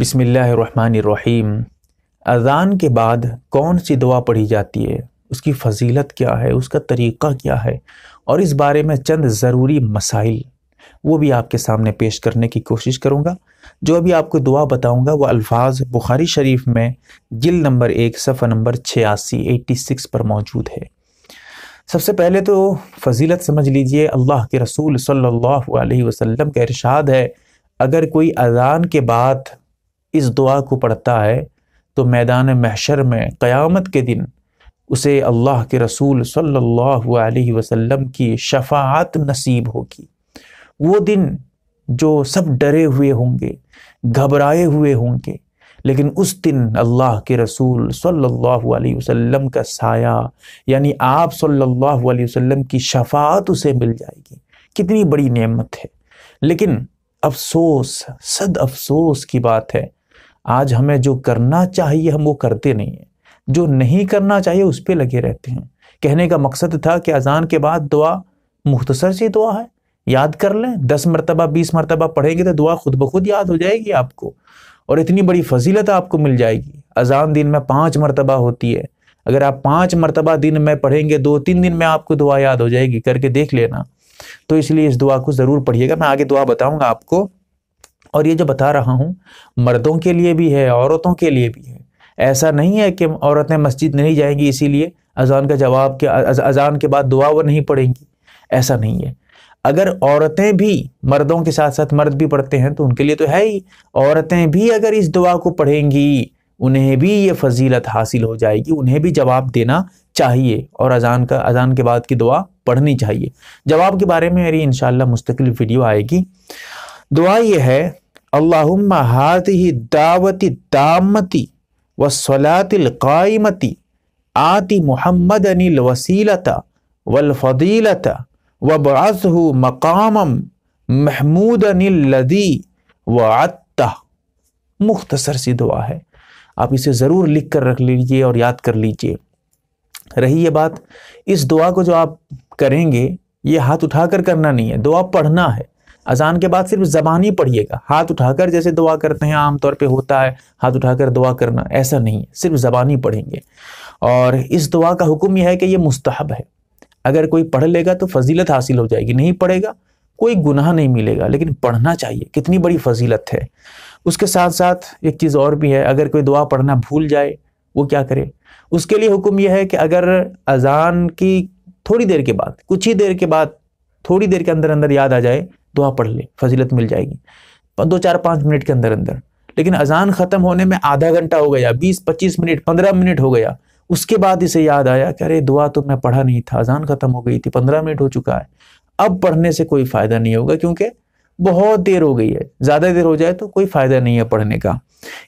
بسم اللہ الرحمن الرحیم اذان کے بعد کون سی دعا پڑھی جاتی ہے اس کی فضیلت کیا ہے اس کا طریقہ کیا ہے اور اس بارے میں چند ضروری مسائل وہ بھی آپ کے سامنے پیش کرنے کی کوشش کروں گا جو ابھی آپ کو دعا بتاؤں گا وہ الفاظ بخاری شریف میں جل نمبر ایک صفحہ نمبر چھیاسی ایٹی سکس پر موجود ہے سب سے پہلے تو فضیلت سمجھ لیجئے اللہ کے رسول صلی اللہ علیہ وسلم کا ارشاد ہے اگر کوئی اذان کے بعد اس دعا کو پڑھتا ہے تو میدان محشر میں قیامت کے دن اسے اللہ کے رسول صلی اللہ علیہ وسلم کی شفاعت نصیب ہوگی وہ دن جو سب ڈرے ہوئے ہوں گے گھبرائے ہوئے ہوں گے لیکن اس دن اللہ کے رسول صلی اللہ علیہ وسلم کا سایہ یعنی آپ صلی اللہ علیہ وسلم کی شفاعت اسے مل جائے گی کتنی بڑی نعمت ہے لیکن افسوس صد افسوس کی بات ہے آج ہمیں جو کرنا چاہیے ہم وہ کرتے نہیں ہیں جو نہیں کرنا چاہیے اس پہ لگے رہتے ہیں کہنے کا مقصد تھا کہ اذان کے بعد دعا مختصر سی دعا ہے یاد کر لیں دس مرتبہ بیس مرتبہ پڑھیں گے تو دعا خود بخود یاد ہو جائے گی آپ کو اور اتنی بڑی فضیلت آپ کو مل جائے گی اذان دن میں پانچ مرتبہ ہوتی ہے اگر آپ پانچ مرتبہ دن میں پڑھیں گے دو تین دن میں آپ کو دعا یاد ہو جائے گی کر کے دیکھ لینا تو اس لیے اس دعا کو ضرور پڑھیے گا میں آگے دعا بتاؤں گا آپ کو اور یہ جو بتا رہا ہوں مردوں کے لیے بھی ہے عورتوں کے لیے بھی ہے ایسا نہیں ہے کہ عورتیں مسجد نہیں جائیں گی اسی لیے اذان کا جواب کہ اذان کے بعد دعا وہ نہیں پڑھیں گی ایسا نہیں ہے اگر عورتیں بھی مردوں کے ساتھ ساتھ مرد بھی پڑھتے ہیں تو ان کے لیے تو ہے ہی عورتیں بھی اگر اس دعا کو پڑھیں گی انہیں بھی یہ فضیلت حاصل ہو جائے گی انہیں بھی جواب دینا چاہیے اور اذان کا اذان کے بعد کی دعا پڑھنی چاہیے جواب کے بارے میں میری انشاءاللہ مستقل ویڈیو آئے گی دعا یہ ہے اللہ ہات ہی دعوتی دامتی و صلاط القائمتی آتی محمد ان الوسیلتا و الفدیلت و مقامم محمود انلدی و مختصر سی دعا ہے آپ اسے ضرور لکھ کر رکھ لیجئے اور یاد کر لیجئے رہی یہ بات اس دعا کو جو آپ کریں گے یہ ہاتھ اٹھا کر کرنا نہیں ہے دعا پڑھنا ہے اذان کے بعد صرف زبان ہی پڑھیے گا ہاتھ اٹھا کر جیسے دعا کرتے ہیں عام طور پہ ہوتا ہے ہاتھ اٹھا کر دعا کرنا ایسا نہیں ہے صرف زبان ہی پڑھیں گے اور اس دعا کا حکم یہ ہے کہ یہ مستحب ہے اگر کوئی پڑھ لے گا تو فضیلت حاصل ہو جائے گی نہیں پڑھے گا کوئی گناہ نہیں ملے گا لیکن پڑھنا چاہیے کتنی بڑی فضیلت ہے اس کے ساتھ ساتھ ایک چیز اور بھی ہے اگر کوئی دعا پڑھنا بھول جائے وہ کیا کرے اس کے لیے حکم یہ ہے کہ اگر اذان کی تھوڑی دیر کے بعد کچھ ہی دیر کے بعد تھوڑی دیر کے اندر اندر یاد آ جائے دعا پڑھ لے فضیلت مل جائے گی دو چار پانچ منٹ کے اندر اندر لیکن اذان ختم ہونے میں آدھا گھنٹہ ہو گیا بیس پچیس منٹ پندرہ منٹ ہو گیا اس کے بعد اسے یاد آیا کہ ارے دعا تو میں پڑھا نہیں تھا اذان ختم ہو گئی تھی پندرہ منٹ ہو چکا ہے اب پڑھنے سے کوئی فائدہ نہیں ہوگا کیونکہ بہت دیر ہو گئی ہے زیادہ دیر ہو جائے تو کوئی فائدہ نہیں ہے پڑھنے کا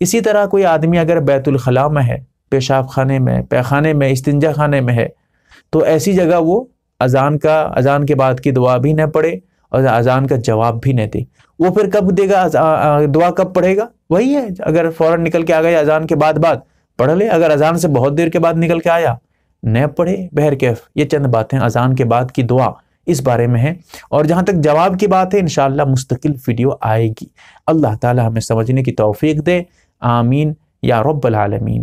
اسی طرح کوئی آدمی اگر بیت الخلاء میں ہے پیشاب خانے میں پیخانے میں استنجا خانے میں ہے تو ایسی جگہ وہ اذان کا اذان کے بعد کی دعا بھی نہ پڑھے اذان کا جواب بھی نہیں دے وہ پھر کب دے گا دعا کب پڑھے گا وہی ہے اگر فوراً نکل کے آ گیا اذان کے بعد بعد پڑھ لے اگر اذان سے بہت دیر کے بعد نکل کے آیا نہ پڑھے بہر کیف یہ چند باتیں اذان کے بعد کی دعا اس بارے میں ہے اور جہاں تک جواب کی بات ہے انشاءاللہ مستقل ویڈیو آئے گی اللہ تعالی ہمیں سمجھنے کی توفیق دے آمین یا رب العالمین